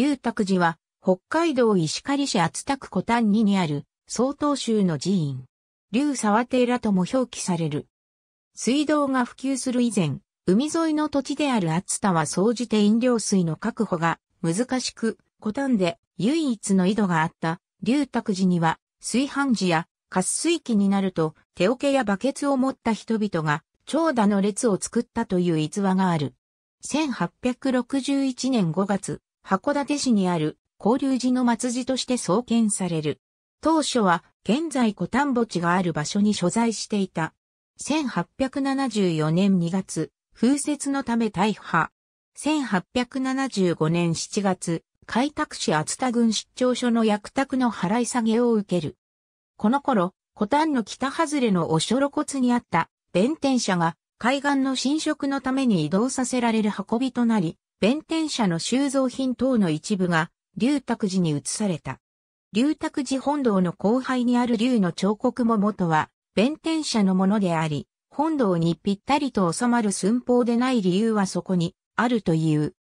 龍卓寺は、北海道石狩市厚田区古丹ににある、曹洞宗の寺院。龍沢寺とも表記される。水道が普及する以前、海沿いの土地である厚田は総じて飲料水の確保が難しく、古丹で唯一の井戸があった龍卓寺には、炊飯時や渇水器になると、手桶やバケツを持った人々が、長蛇の列を作ったという逸話がある。1861年5月、函館市にある交流寺の末寺として創建される。当初は現在古丹墓地がある場所に所在していた。1874年2月、風雪のため大破。1875年7月、開拓市厚田郡出張所の役宅の払い下げを受ける。この頃、古丹の北外れのおしょろ骨にあった弁天社が海岸の浸食のために移動させられる運びとなり、弁天社の収蔵品等の一部が、龍卓寺に移された。龍卓寺本堂の後輩にある龍の彫刻も元は、弁天社のものであり、本堂にぴったりと収まる寸法でない理由はそこにあるという。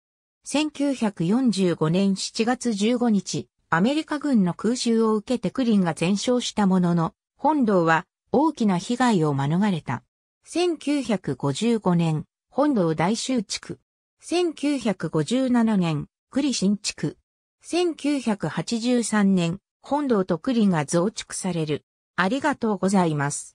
1945年7月15日、アメリカ軍の空襲を受けてクリンが全焼したものの、本堂は大きな被害を免れた。1955年、本堂大集築。1957年、栗新築。1983年、本堂と栗が増築される。ありがとうございます。